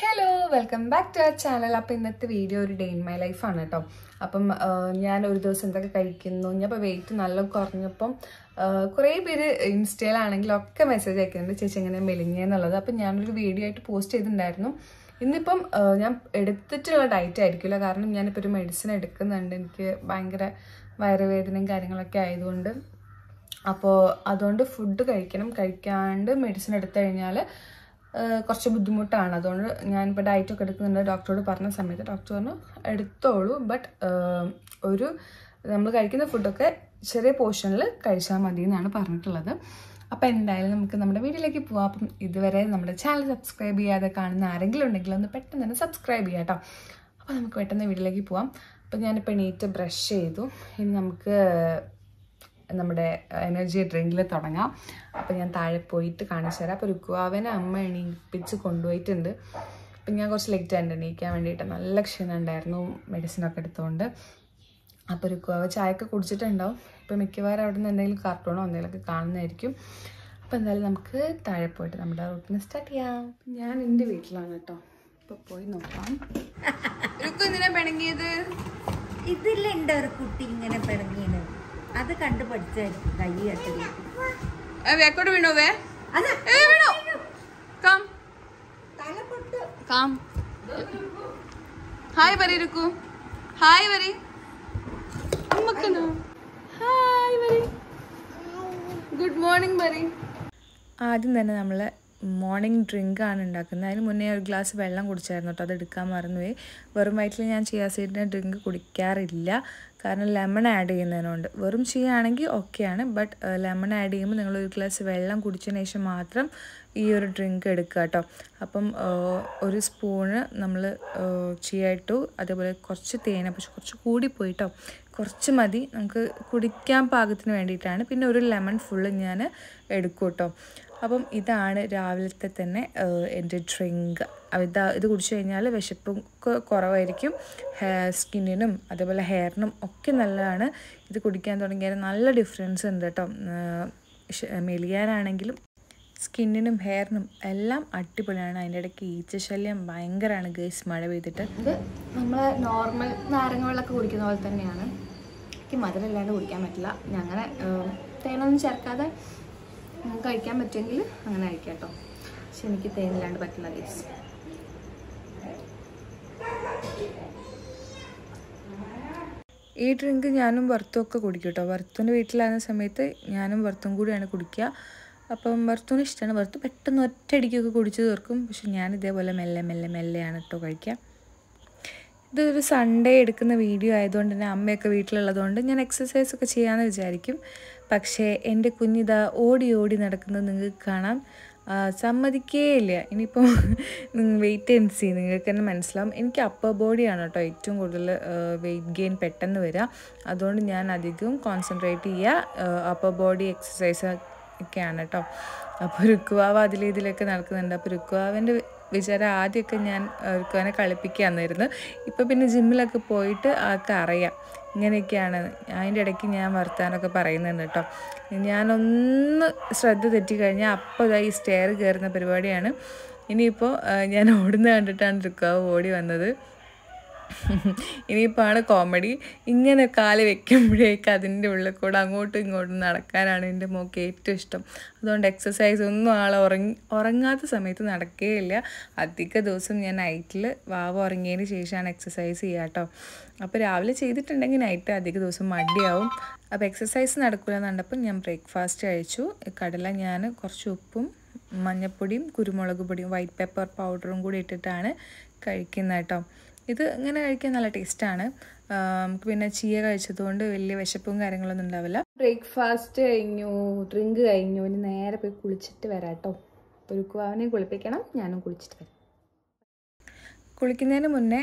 hello welcome back to അവർ channel അപ്പോൾ ഇന്നത്തെ വീഡിയോ ഒരു ഡേ ഇൻ മൈ ലൈഫാണ് കേട്ടോ അപ്പം ഞാൻ ഒരു ദിവസം എന്തൊക്കെ കഴിക്കുന്നു ഞാൻ ഇപ്പോൾ വെയിറ്റ് നല്ല കുറഞ്ഞപ്പം കുറേ പേര് ഇൻസ്റ്റയിലാണെങ്കിലും ഒക്കെ മെസ്സേജ് അയക്കുന്നുണ്ട് ചേച്ചി എങ്ങനെ മെലിഞ്ഞെന്നുള്ളത് അപ്പം ഞാനൊരു വീഡിയോ ആയിട്ട് പോസ്റ്റ് ചെയ്തിട്ടുണ്ടായിരുന്നു ഇന്നിപ്പം ഞാൻ എടുത്തിട്ടുള്ള ഡയറ്റ് ആയിരിക്കില്ല കാരണം ഞാനിപ്പോൾ ഒരു മെഡിസിൻ എടുക്കുന്നുണ്ട് എനിക്ക് ഭയങ്കര വയറുവേദനയും കാര്യങ്ങളൊക്കെ ആയതുകൊണ്ട് അപ്പോൾ അതുകൊണ്ട് ഫുഡ് കഴിക്കണം കഴിക്കാണ്ട് മെഡിസിൻ എടുത്തു കഴിഞ്ഞാൽ കുറച്ച് ബുദ്ധിമുട്ടാണ് അതുകൊണ്ട് ഞാനിപ്പോൾ ഡയറ്റൊക്കെ എടുക്കുന്നുണ്ട് ഡോക്ടറോട് പറഞ്ഞ സമയത്ത് ഡോക്ടർ പറഞ്ഞു എടുത്തോളൂ ബട്ട് ഒരു നമ്മൾ കഴിക്കുന്ന ഫുഡൊക്കെ ചെറിയ പോർഷനിൽ കഴിച്ചാൽ മതി എന്നാണ് പറഞ്ഞിട്ടുള്ളത് അപ്പോൾ എന്തായാലും നമുക്ക് നമ്മുടെ വീട്ടിലേക്ക് പോവാം അപ്പം ഇതുവരെ നമ്മുടെ ചാനൽ സബ്സ്ക്രൈബ് ചെയ്യാതെ കാണുന്ന ആരെങ്കിലും ഉണ്ടെങ്കിൽ ഒന്ന് പെട്ടെന്ന് തന്നെ സബ്സ്ക്രൈബ് ചെയ്യാം കേട്ടോ അപ്പോൾ നമുക്ക് പെട്ടെന്ന് വീട്ടിലേക്ക് പോവാം അപ്പോൾ ഞാനിപ്പോൾ എണീറ്റ് ബ്രഷ് ചെയ്തു ഇനി നമുക്ക് നമ്മുടെ എനർജി ഡ്രിങ്കിൽ തുടങ്ങാം അപ്പോൾ ഞാൻ താഴെ പോയിട്ട് കാണിച്ചു തരാം അപ്പോൾ രുക്കുവാവനെ അമ്മ എണീപ്പിച്ച് കൊണ്ടുപോയിട്ടുണ്ട് അപ്പം ഞാൻ കുറച്ച് ലേറ്റ് ആയിട്ട് എണീക്കാൻ വേണ്ടിയിട്ട് നല്ല ക്ഷീണം ഉണ്ടായിരുന്നു മെഡിസിനൊക്കെ എടുത്തുകൊണ്ട് അപ്പോൾ രുക്കുവാവ് ചായയൊക്കെ കുടിച്ചിട്ടുണ്ടാവും ഇപ്പം മിക്കവാറും അവിടെ നിന്ന് എന്തെങ്കിലും കാർട്ടൂണോ എന്തെങ്കിലുമൊക്കെ കാണുന്നതായിരിക്കും അപ്പോൾ എന്തായാലും നമുക്ക് താഴെ പോയിട്ട് നമ്മുടെ റൂട്ടിന് സ്റ്റാർട്ട് ചെയ്യാം ഞാൻ എൻ്റെ വീട്ടിലാണ് കേട്ടോ ഇപ്പോൾ പോയി നോക്കാം രുക്കു എന്തിനാ പിണങ്ങിയത് ഇതിലുണ്ട് ഒരു കുട്ടി ഇങ്ങനെ പിണങ്ങിയത് അത് കണ്ടു പഠിച്ചായിരിക്കും കൈ കെട്ടല് വേക്കോട്ട് വീണോ വേ വീണോ കാം കാം ഹായ് വരി ഇരിക്കൂ ഹായ് വരി ഹായ് വരി ഗുഡ് മോർണിംഗ് വരി ആദ്യം തന്നെ നമ്മൾ മോർണിംഗ് ആണ് ഉണ്ടാക്കുന്നത് അതിന് മുന്നേ ഒരു ഗ്ലാസ് വെള്ളം കുടിച്ചായിരുന്നു കേട്ടോ എടുക്കാൻ മറന്നുപോയി വെറും വയറ്റിൽ ഞാൻ ചിയാ സീഡിൻ്റെ ഡ്രിങ്ക് കുടിക്കാറില്ല കാരണം ലെമൺ ആഡ് ചെയ്യുന്നതിനുണ്ട് വെറും ചിയ ആണെങ്കിൽ ഓക്കെയാണ് ബട്ട് ലെമൺ ആഡ് ചെയ്യുമ്പോൾ നിങ്ങൾ ഒരു ഗ്ലാസ് വെള്ളം കുടിച്ചതിന് ശേഷം മാത്രം ഈ ഒരു ഡ്രിങ്ക് എടുക്കുക കേട്ടോ അപ്പം ഒരു സ്പൂണ് നമ്മൾ ചിയ ഇട്ടു അതേപോലെ കുറച്ച് തേന പക്ഷെ കുറച്ച് കൂടി കുറച്ച് മതി നമുക്ക് കുടിക്കാൻ പാകത്തിന് വേണ്ടിയിട്ടാണ് പിന്നെ ഒരു ലെമൺ ഫുള്ള് ഞാൻ എടുക്കും കേട്ടോ അപ്പം ഇതാണ് രാവിലത്തെ തന്നെ എൻ്റെ ഡ്രിങ്ക് ഇത് ഇത് കുടിച്ചു കഴിഞ്ഞാൽ വിശപ്പും കുറവായിരിക്കും സ്കിന്നിനും അതേപോലെ ഹെയറിനും ഒക്കെ നല്ലതാണ് ഇത് കുടിക്കാൻ തുടങ്ങിയാൽ നല്ല ഡിഫറൻസ് ഉണ്ട് കേട്ടോ മെലിയാനാണെങ്കിലും സ്കിന്നിനും ഹെയറിനും എല്ലാം അടിപൊളിയാണ് അതിൻ്റെ ഇടയ്ക്ക് ഈച്ചശല്യം ഭയങ്കരമാണ് ഗേസ് മഴ പെയ്തിട്ട് ഇത് നമ്മൾ നോർമൽ നാരങ്ങ വെള്ളമൊക്കെ കുടിക്കുന്ന പോലെ തന്നെയാണ് എനിക്ക് മധുരമില്ലാണ്ട് കുടിക്കാൻ പറ്റില്ല ഞങ്ങളെ തേനൊന്നും ചേർക്കാതെ കഴിക്കാൻ പറ്റുമെങ്കിൽ അങ്ങനെ അയക്കാം കേട്ടോ പക്ഷെ എനിക്ക് തേനില്ലാണ്ട് പറ്റുന്ന ഗിഫ്റ്റ്സ് ഈ ഡ്രിങ്ക് ഞാനും ഭർത്തും ഒക്കെ കുടിക്കും കേട്ടോ ഭർത്തുവിൻ്റെ വീട്ടിലാകുന്ന സമയത്ത് ഞാനും ഭർത്തും കൂടിയാണ് കുടിക്കുക അപ്പം ഭർത്തുവിന് ഇഷ്ടമാണ് ഭർത്തു പെട്ടെന്ന് ഒറ്റയടിക്കൊക്കെ കുടിച്ച് തീർക്കും പക്ഷെ ഞാൻ ഇതേപോലെ മെല്ലെ മെല്ലെ മെല്ലെയാണ് കേട്ടോ കഴിക്കുക ഇതൊരു സൺഡേ എടുക്കുന്ന വീഡിയോ ആയതുകൊണ്ട് തന്നെ അമ്മയൊക്കെ വീട്ടിലുള്ളതുകൊണ്ട് ഞാൻ എക്സസൈസൊക്കെ ഒക്കെ ചെയ്യാമെന്ന് വിചാരിക്കും പക്ഷേ എൻ്റെ കുഞ്ഞിത ഓടി ഓടി നടക്കുന്നത് നിങ്ങൾക്ക് കാണാം സമ്മതിക്കേയില്ല ഇനിയിപ്പോൾ വെയിറ്റ് ആൻഡ് സി നിങ്ങൾക്ക് തന്നെ മനസ്സിലാവും എനിക്ക് അപ്പർ ബോഡിയാണ് കേട്ടോ ഏറ്റവും കൂടുതൽ വെയിറ്റ് ഗെയിൻ പെട്ടെന്ന് വരിക അതുകൊണ്ട് ഞാൻ അധികവും കോൺസെൻട്രേറ്റ് ചെയ്യുക അപ്പർ ബോഡി എക്സസൈസ് ഒക്കെയാണ് കേട്ടോ അപ്പോൾ റുക്കുവാവ് അതിലെ ഇതിലൊക്കെ നടക്കുന്നുണ്ട് അപ്പോൾ റുക്കുവാവിൻ്റെ വിചാരം ആദ്യമൊക്കെ ഞാൻ രുക്കുവാനെ കളിപ്പിക്കാന്നായിരുന്നു ഇപ്പോൾ പിന്നെ ജിമ്മിലൊക്കെ പോയിട്ട് ആൾക്ക് അറിയാം ഇങ്ങനെയൊക്കെയാണ് അതിൻ്റെ ഇടയ്ക്ക് ഞാൻ വർത്താനമൊക്കെ പറയുന്നുണ്ട് കേട്ടോ ഞാനൊന്ന് ശ്രദ്ധ തെറ്റിക്കഴിഞ്ഞാൽ അപ്പോൾ ഇതായി സ്റ്റെയർ കയറുന്ന പരിപാടിയാണ് ഇനിയിപ്പോൾ ഞാൻ ഓടുന്ന കണ്ടിട്ടാണ് രുക്കാവ് ഓടി വന്നത് ഇനിയിപ്പോൾ കോമഡി ഇങ്ങനെ കാല് വെക്കുമ്പോഴേക്ക് അതിൻ്റെ ഉള്ളിൽ കൂടെ അങ്ങോട്ടും ഇങ്ങോട്ടും നടക്കാനാണ് എൻ്റെ മോക്ക് ഏറ്റവും ഇഷ്ടം അതുകൊണ്ട് എക്സസൈസ് ഒന്നും ആൾ ഉറങ്ങി ഉറങ്ങാത്ത സമയത്ത് നടക്കുകയില്ല അധിക ദിവസം ഞാൻ നൈറ്റിൽ വാവ് ഉറങ്ങിയതിന് ശേഷമാണ് എക്സസൈസ് ചെയ്യുക കേട്ടോ അപ്പോൾ രാവിലെ ചെയ്തിട്ടുണ്ടെങ്കിൽ നൈറ്റ് അധിക ദിവസം മടിയാവും അപ്പോൾ എക്സസൈസ് നടക്കില്ല എന്നുണ്ടപ്പം ഞാൻ ബ്രേക്ക്ഫാസ്റ്റ് കഴിച്ചു കടല ഞാൻ കുറച്ച് ഉപ്പും മഞ്ഞൾപ്പൊടിയും കുരുമുളക് പൊടിയും വൈറ്റ് പെപ്പർ പൗഡറും കൂടി ഇട്ടിട്ടാണ് കഴിക്കുന്നത് കേട്ടോ ഇത് ഇങ്ങനെ കഴിക്കാൻ നല്ല ടേസ്റ്റാണ് നമുക്ക് പിന്നെ ചീയ കഴിച്ചതുകൊണ്ട് വലിയ വിശപ്പും കാര്യങ്ങളൊന്നും ഉണ്ടാവില്ല ബ്രേക്ക്ഫാസ്റ്റ് കഴിഞ്ഞു ഡ്രിങ്ക് കഴിഞ്ഞു ഇനി നേരെ പോയി കുളിച്ചിട്ട് വരാം കേട്ടോ പുരുക്കുവാവിനെയും കുളിപ്പിക്കണം ഞാനും കുളിച്ചിട്ട് വരാം കുളിക്കുന്നതിന് മുന്നേ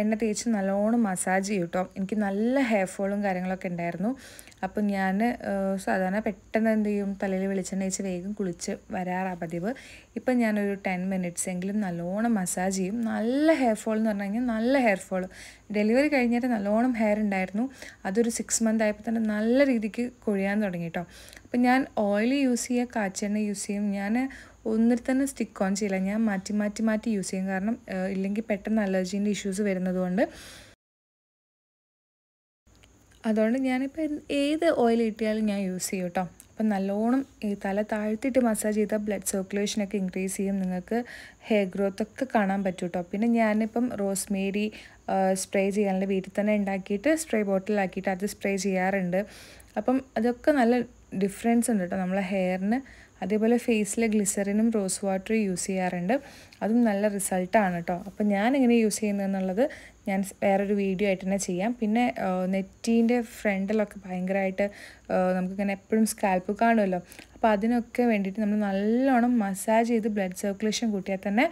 എണ്ണ തേച്ച് നല്ലോണം മസാജ് ചെയ്യും കേട്ടോ എനിക്ക് നല്ല ഹെയർ ഫോളും കാര്യങ്ങളൊക്കെ ഉണ്ടായിരുന്നു അപ്പം ഞാൻ സാധാരണ പെട്ടെന്ന് എന്ത് ചെയ്യും തലയിൽ വെളിച്ചെണ്ണ തേച്ച് വേഗം കുളിച്ച് വരാറാ പതിവ് ഇപ്പം ഞാനൊരു ടെൻ മിനിറ്റ്സ് എങ്കിലും നല്ലോണം മസാജ് ചെയ്യും നല്ല ഹെയർ ഫോൾ എന്ന് പറഞ്ഞു നല്ല ഹെയർ ഫോൾ ഡെലിവറി കഴിഞ്ഞിട്ട് നല്ലോണം ഹെയർ ഉണ്ടായിരുന്നു അതൊരു സിക്സ് മന്ത് ആയപ്പോൾ തന്നെ നല്ല രീതിക്ക് കൊഴിയാൻ തുടങ്ങി കേട്ടോ അപ്പം ഞാൻ ഓയിൽ യൂസ് ചെയ്യുക കാച്ചെണ്ണ യൂസ് ചെയ്യും ഞാൻ ഒന്നിൽ തന്നെ സ്റ്റിക്ക് ഓൺ ചെയ്യില്ല ഞാൻ മാറ്റി മാറ്റി മാറ്റി യൂസ് ചെയ്യും കാരണം ഇല്ലെങ്കിൽ പെട്ടെന്ന് അലർജീൻ്റെ ഇഷ്യൂസ് വരുന്നതുകൊണ്ട് അതുകൊണ്ട് ഞാനിപ്പോൾ ഏത് ഓയിൽ കിട്ടിയാലും ഞാൻ യൂസ് ചെയ്യും കേട്ടോ അപ്പം നല്ലോണം ഈ തല താഴ്ത്തിയിട്ട് മസാജ് ചെയ്താൽ ബ്ലഡ് സർക്കുലേഷനൊക്കെ ഇൻക്രീസ് ചെയ്യും നിങ്ങൾക്ക് ഹെയർ ഗ്രോത്ത് ഒക്കെ കാണാൻ പറ്റും കേട്ടോ പിന്നെ ഞാനിപ്പം റോസ്മേരി സ്പ്രേ ചെയ്യാനുള്ള വീട്ടിൽ തന്നെ ഉണ്ടാക്കിയിട്ട് സ്പ്രേ ബോട്ടിലാക്കിയിട്ട് അത് സ്പ്രേ ചെയ്യാറുണ്ട് അപ്പം അതൊക്കെ നല്ല ഡിഫറൻസ് ഉണ്ട് കേട്ടോ നമ്മളെ ഹെയറിന് അതേപോലെ ഫേസിൽ ഗ്ലിസറിനും റോസ് വാട്ടർ യൂസ് ചെയ്യാറുണ്ട് അതും നല്ല റിസൾട്ടാണ് കേട്ടോ അപ്പോൾ ഞാൻ എങ്ങനെ യൂസ് ചെയ്യുന്നതെന്നുള്ളത് ഞാൻ വേറൊരു വീഡിയോ ആയിട്ട് തന്നെ ചെയ്യാം പിന്നെ നെറ്റീൻ്റെ ഫ്രണ്ടിലൊക്കെ ഭയങ്കരമായിട്ട് നമുക്കിങ്ങനെ എപ്പോഴും സ്കാൽപ്പ് കാണുമല്ലോ അപ്പോൾ അതിനൊക്കെ വേണ്ടിയിട്ട് നമ്മൾ നല്ലോണം മസാജ് ചെയ്ത് ബ്ലഡ് സർക്കുലേഷൻ കൂട്ടിയാൽ തന്നെ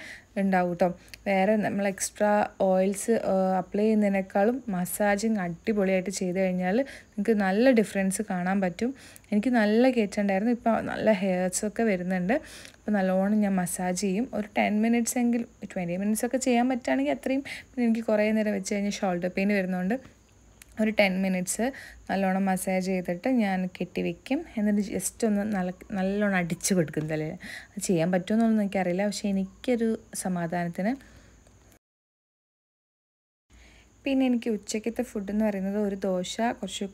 ഉണ്ടാവും കേട്ടോ വേറെ നമ്മൾ എക്സ്ട്രാ ഓയിൽസ് അപ്ലൈ ചെയ്യുന്നതിനേക്കാളും മസാജിങ് അടിപൊളിയായിട്ട് ചെയ്ത് കഴിഞ്ഞാൽ നിങ്ങൾക്ക് നല്ല ഡിഫറൻസ് കാണാൻ പറ്റും എനിക്ക് നല്ല കയറ്റുണ്ടായിരുന്നു ഇപ്പോൾ നല്ല ഹെയർസൊക്കെ വരുന്നുണ്ട് അപ്പോൾ നല്ലോണം ഞാൻ മസാജ് ചെയ്യും ഒരു ടെൻ മിനിറ്റ് മിനിറ്റ്സ് എങ്കിൽ ട്വൻറ്റി മിനിറ്റ്സ് ഒക്കെ ചെയ്യാൻ പറ്റുകയാണെങ്കിൽ അത്രയും പിന്നെ എനിക്ക് കുറേ നേരം വെച്ച് കഴിഞ്ഞാൽ ഷോൾഡർ പെയിൻ വരുന്നതുകൊണ്ട് ഒരു ടെൻ മിനിറ്റ്സ് നല്ലോണം മസാജ് ചെയ്തിട്ട് ഞാൻ കെട്ടിവെക്കും എന്നിട്ട് ജസ്റ്റ് ഒന്ന് നല്ല നല്ലോണം അടിച്ചു കൊടുക്കും തലയിൽ അത് ചെയ്യാൻ പറ്റുമെന്നൊന്നും എനിക്കറിയില്ല പക്ഷേ എനിക്കൊരു സമാധാനത്തിന് പിന്നെ എനിക്ക് ഉച്ചയ്ക്കത്തെ ഫുഡ് എന്ന് പറയുന്നത് ഒരു ദോശ കുറച്ച്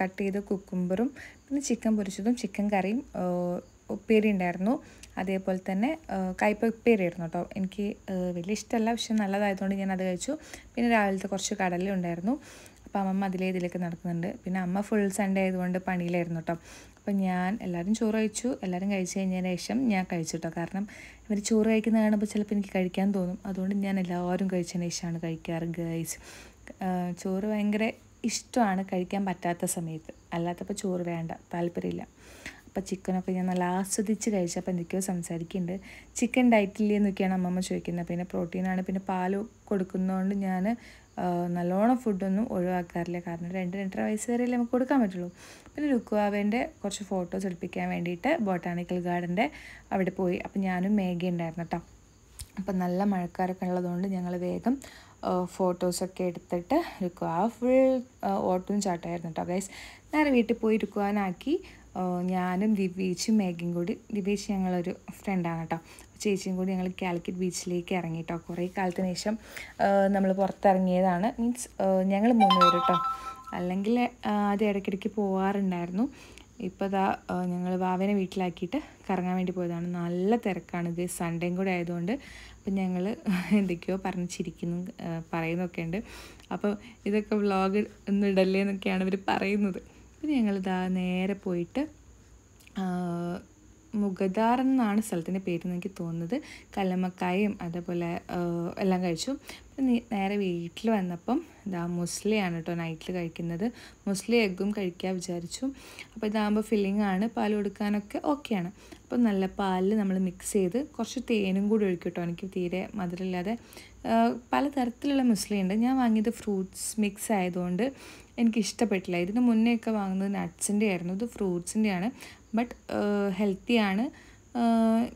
കട്ട് ചെയ്ത കുക്കുംബറും പിന്നെ ചിക്കൻ പൊരിച്ചതും ചിക്കൻ കറിയും ഉപ്പേരി ഉണ്ടായിരുന്നു അതേപോലെ തന്നെ കയ്പ ഉപ്പേരി ആയിരുന്നു കേട്ടോ എനിക്ക് വലിയ ഇഷ്ടമല്ല പക്ഷെ നല്ലതായതുകൊണ്ട് ഞാൻ അത് കഴിച്ചു പിന്നെ രാവിലത്തെ കുറച്ച് കടല ഉണ്ടായിരുന്നു അപ്പം അമ്മമ്മ അതിലേ ഇതിലേക്ക് നടക്കുന്നുണ്ട് പിന്നെ അമ്മ ഫുൾ സൺഡേ ആയതുകൊണ്ട് പണിയിലായിരുന്നു കേട്ടോ അപ്പം ഞാൻ എല്ലാവരും ചോറ് കഴിച്ചു എല്ലാവരും കഴിച്ചു കഴിഞ്ഞതിന് ശേഷം ഞാൻ കഴിച്ചു കേട്ടോ കാരണം ഇവർ ചോറ് കഴിക്കുന്ന കാണുമ്പോൾ ചിലപ്പോൾ എനിക്ക് കഴിക്കാൻ തോന്നും അതുകൊണ്ട് ഞാൻ എല്ലാവരും കഴിച്ചതിന് ശേഷമാണ് കഴിക്കാറ് ഗൈസ് ചോറ് ഭയങ്കര ഇഷ്ടമാണ് കഴിക്കാൻ പറ്റാത്ത സമയത്ത് അല്ലാത്തപ്പോൾ ചോറ് വേണ്ട താല്പര്യമില്ല അപ്പോൾ ചിക്കനൊക്കെ ഞാൻ നല്ല ആസ്വദിച്ച് കഴിച്ചപ്പോൾ എന്തൊക്കെയോ സംസാരിക്കുന്നുണ്ട് ചിക്കൻ ഡയറ്റില്ലേ എന്നൊക്കെയാണ് അമ്മമ്മ ചോദിക്കുന്നത് പിന്നെ പ്രോട്ടീനാണ് പിന്നെ പാൽ കൊടുക്കുന്നതുകൊണ്ട് ഞാൻ നല്ലോണം ഫുഡൊന്നും ഒഴിവാക്കാറില്ല കാരണം രണ്ട് രണ്ടര വയസ്സ് വരെയല്ലേ നമുക്ക് കൊടുക്കാൻ പറ്റുള്ളൂ പിന്നെ രുക്കുവാവേൻ്റെ കുറച്ച് ഫോട്ടോസ് എടുപ്പിക്കാൻ വേണ്ടിയിട്ട് ബൊട്ടാണിക്കൽ ഗാർഡൻ്റെ അവിടെ പോയി അപ്പം ഞാനും മേഘ ഉണ്ടായിരുന്നു കേട്ടോ അപ്പം നല്ല മഴക്കാരൊക്കെ ഉള്ളതുകൊണ്ട് ഞങ്ങൾ വേഗം ഫോട്ടോസൊക്കെ എടുത്തിട്ട് രുക്കുവാ ഫുൾ ഓട്ടവും ചാട്ടമായിരുന്നു കേട്ടോ ഗൈസ് നേരെ വീട്ടിൽ പോയി രുക്കുവാനാക്കി ഞാനും ദിവീച്ചും മേഘയും കൂടി ദിവീച്ച് ഞങ്ങളൊരു ഫ്രണ്ടാണ് കേട്ടോ ചേച്ചിയും കൂടി ഞങ്ങൾ കാലിക്കറ്റ് ബീച്ചിലേക്ക് ഇറങ്ങി കേട്ടോ കുറേ കാലത്തിന് ശേഷം നമ്മൾ പുറത്തിറങ്ങിയതാണ് മീൻസ് ഞങ്ങൾ മൂന്ന് പേര് കേട്ടോ അല്ലെങ്കിൽ ആദ്യം ഇടയ്ക്കിടയ്ക്ക് പോകാറുണ്ടായിരുന്നു ഇപ്പോൾ ഇതാ ഞങ്ങൾ വാവനെ വീട്ടിലാക്കിയിട്ട് കറങ്ങാൻ വേണ്ടി പോയതാണ് നല്ല തിരക്കാണ് ഇത് സൺഡേയും കൂടെ ആയതുകൊണ്ട് അപ്പം ഞങ്ങൾ എന്തൊക്കെയോ പറഞ്ഞിരിക്കുന്നു പറയുന്നൊക്കെ ഉണ്ട് അപ്പോൾ ഇതൊക്കെ വ്ളോഗ് ഒന്നും എന്നൊക്കെയാണ് ഇവർ പറയുന്നത് പിന്നെ ഞങ്ങൾ ഇതാ നേരെ പോയിട്ട് മുഖദാർ എന്നാണ് സ്ഥലത്തിൻ്റെ പേര് എനിക്ക് തോന്നുന്നത് കല്ലമ്മക്കായും അതേപോലെ എല്ലാം കഴിച്ചു നേരെ വീട്ടിൽ വന്നപ്പം ഇതാ മുസ്ലിയാണ് കേട്ടോ നൈറ്റിൽ കഴിക്കുന്നത് മുസ്ലി എഗ്ഗും കഴിക്കാൻ വിചാരിച്ചു അപ്പോൾ ഇതാകുമ്പോൾ ഫില്ലിംഗ് ആണ് പാൽ കൊടുക്കാനൊക്കെ ഓക്കെയാണ് അപ്പോൾ നല്ല പാലിൽ നമ്മൾ മിക്സ് ചെയ്ത് കുറച്ച് തേനും കൂടി ഒഴിക്കും കേട്ടോ എനിക്ക് തീരെ മധുരമില്ലാതെ പലതരത്തിലുള്ള മുസ്ലി ഉണ്ട് ഞാൻ വാങ്ങിയത് ഫ്രൂട്ട്സ് മിക്സ് ആയതുകൊണ്ട് എനിക്ക് ഇഷ്ടപ്പെട്ടില്ല ഇതിന് മുന്നേ ഒക്കെ വാങ്ങുന്നത് നട്ട്സിൻ്റെ ആയിരുന്നു ഇത് ഫ്രൂട്ട്സിൻ്റെയാണ് ബട്ട് ഹെൽത്തിയാണ്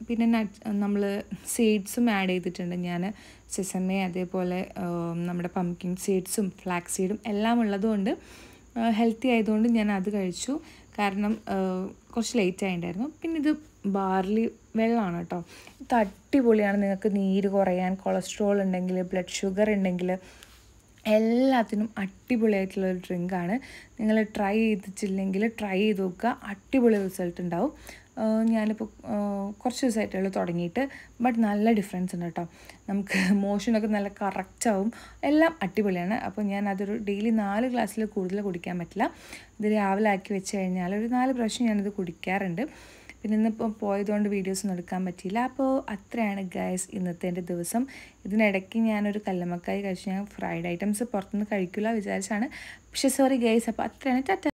പിന്നെ നട്ട് നമ്മൾ സീഡ്സും ആഡ് ചെയ്തിട്ടുണ്ട് ഞാൻ സെസമേ അതേപോലെ നമ്മുടെ പംകിൻ സീഡ്സും ഫ്ലാക്സ് സീഡും എല്ലാം ഉള്ളതുകൊണ്ട് ഹെൽത്തി ആയതുകൊണ്ട് ഞാൻ അത് കഴിച്ചു കാരണം കുറച്ച് ലേറ്റ് ആയിട്ടുണ്ടായിരുന്നു പിന്നെ ഇത് ബാർലി വെള്ളമാണ് കേട്ടോ ഇത് അടിപൊളിയാണ് നിങ്ങൾക്ക് നീര് കുറയാൻ കൊളസ്ട്രോൾ ഉണ്ടെങ്കിൽ ബ്ലഡ് ഷുഗർ ഉണ്ടെങ്കിൽ എല്ലാത്തിനും അടിപൊളിയായിട്ടുള്ള ഒരു ഡ്രിങ്കാണ് നിങ്ങൾ ട്രൈ ചെയ്തിട്ടില്ലെങ്കിൽ ട്രൈ ചെയ്ത് നോക്കുക അടിപൊളി റിസൾട്ട് ഉണ്ടാവും ഞാനിപ്പോൾ കുറച്ച് ദിവസമായിട്ടുള്ളൂ തുടങ്ങിയിട്ട് ബട്ട് നല്ല ഡിഫറൻസ് ഉണ്ട് കേട്ടോ നമുക്ക് മോഷനൊക്കെ നല്ല കറക്റ്റാവും എല്ലാം അടിപൊളിയാണ് അപ്പോൾ ഞാൻ അതൊരു ഡെയിലി നാല് ഗ്ലാസ്സിൽ കൂടുതൽ കുടിക്കാൻ പറ്റില്ല ഇത് രാവിലെ ആക്കി വെച്ച് കഴിഞ്ഞാൽ ഒരു നാല് പ്രാവശ്യം ഞാനത് കുടിക്കാറുണ്ട് പിന്നെ ഇന്നിപ്പോൾ പോയതുകൊണ്ട് വീഡിയോസൊന്നും എടുക്കാൻ പറ്റിയില്ല അപ്പോൾ അത്രയാണ് ഗൈസ് ഇന്നത്തെ എൻ്റെ ദിവസം ഇതിനിടയ്ക്ക് ഞാനൊരു കല്ലമ്മക്കായി കഴിച്ച് ഞാൻ ഫ്രൈഡ് ഐറ്റംസ് പുറത്തുനിന്ന് കഴിക്കില്ല വിചാരിച്ചാണ് പക്ഷേ സോറി ഗൈസ് അപ്പോൾ അത്രയാണ് ടാറ്റ